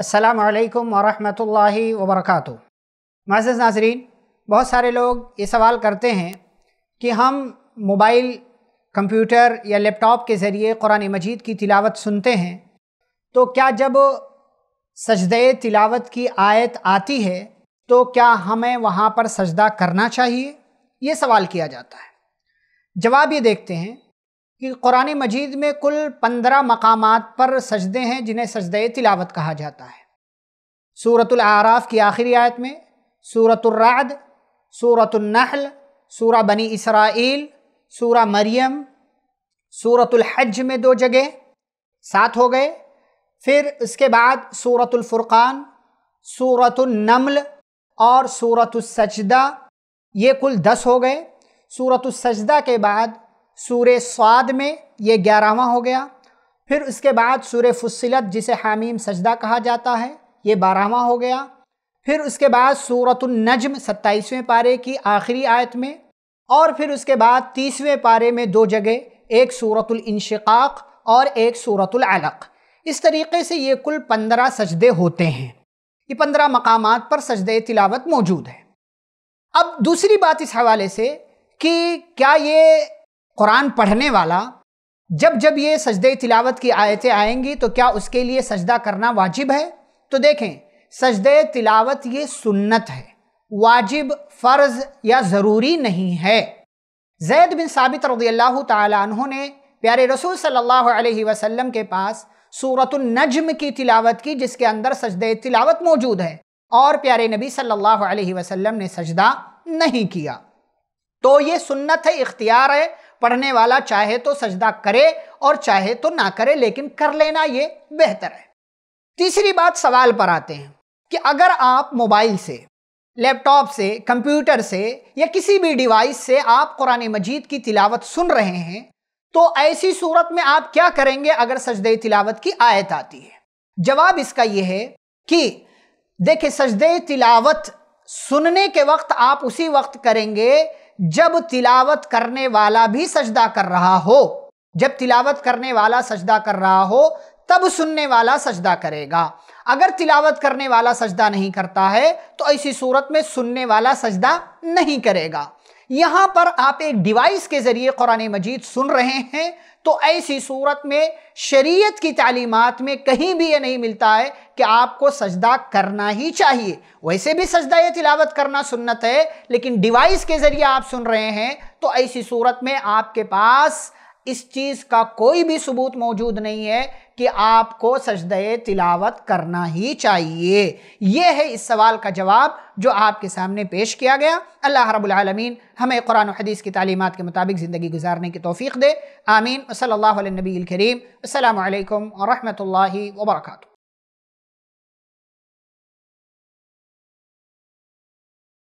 असलकम वरहमल वरक़ माज नाजरीन बहुत सारे लोग ये सवाल करते हैं कि हम मोबाइल कंप्यूटर या लैपटॉप के ज़रिए कुरान मजीद की तिलावत सुनते हैं तो क्या जब सजद तिलावत की आयत आती है तो क्या हमें वहाँ पर सजदा करना चाहिए ये सवाल किया जाता है जवाब ये देखते हैं कि कुरान मजीद में कुल पंद्रह मकाम पर सजदे हैं जिन्हें सजद तिलावत कहा जाता है सूरतुल आराफ की आखिरी आयत में सूरतुर्राद सूरतुलनहल सूरा बनी इसराइल सूरा मरियम सूरत हज में दो जगह सात हो गए फिर इसके बाद सूरतुल फुरकान नमल और सूरत सजदा ये कुल दस हो गए सूरत सजदा के बाद सूर स्वाद में ये ग्यारहवा हो गया फिर उसके बाद सूर फुसलत जिसे हामीम सजदा कहा जाता है ये बारहवा हो गया फिर उसके बाद नज़म सत्ताईसवें पारे की आखिरी आयत में और फिर उसके बाद तीसवें पारे में दो जगह एक सूरतुलनशाक और एक सूरतुलअलक इस तरीके से ये कुल पंद्रह सजदे होते हैं ये पंद्रह मकाम पर सजद तिलावत मौजूद है अब दूसरी बात इस हवाले से कि क्या ये कुरान पढ़ने वाला जब जब ये सजदे तिलावत की आयतें आएंगी तो क्या उसके लिए सजदा करना वाजिब है तो देखें सजदे तिलावत ये सुन्नत है वाजिब फ़र्ज़ या ज़रूरी नहीं है जैद बिन साबित रदी तु ने प्यारे रसूल सल्लल्लाहु अलैहि वसल्लम के पास सूरतुलनजम की तिलावत की जिसके अंदर सजद तिलावत मौजूद है और प्यारे नबी सल्लल्लाहु अलैहि वसल्लम ने सजदा नहीं किया तो ये सुन्नत है इख्तियार है पढ़ने वाला चाहे तो सजदा करे और चाहे तो ना करे लेकिन कर लेना ये बेहतर है तीसरी बात सवाल पर आते हैं कि अगर आप मोबाइल से लैपटॉप से कंप्यूटर से या किसी भी डिवाइस से आप कुरान मजीद की तिलावत सुन रहे हैं तो ऐसी सूरत में आप क्या करेंगे अगर सजदे तिलावत की आयत आती है जवाब इसका यह है कि देखिए सजदे तिलावत सुनने के वक्त आप उसी वक्त करेंगे जब तिलावत करने वाला भी सजदा कर रहा हो जब तिलावत करने वाला सजदा कर रहा हो तब सुनने वाला सजदा करेगा अगर तिलावत करने वाला सजदा नहीं करता है तो ऐसी सूरत में सुनने वाला सजदा नहीं करेगा यहाँ पर आप एक डिवाइस के ज़रिए कुरान मजीद सुन रहे हैं तो ऐसी सूरत में शरीयत की तालीमात में कहीं भी ये नहीं मिलता है कि आपको सजदा करना ही चाहिए वैसे भी सजदा या तिलावत करना सुन्नत है लेकिन डिवाइस के ज़रिए आप सुन रहे हैं तो ऐसी सूरत में आपके पास इस चीज़ का कोई भी सबूत मौजूद नहीं है कि आपको सजदे तिलावत करना ही चाहिए ये है इस सवाल का जवाब जो आपके सामने पेश किया गया अल्लाह रबालमीन हमें कुरान हदीस की तालीमत के मुताबिक ज़िंदगी गुजारने की तोफ़ी दे आमीन सल्ला नबी करीम अल्लाम वरहमल वर्का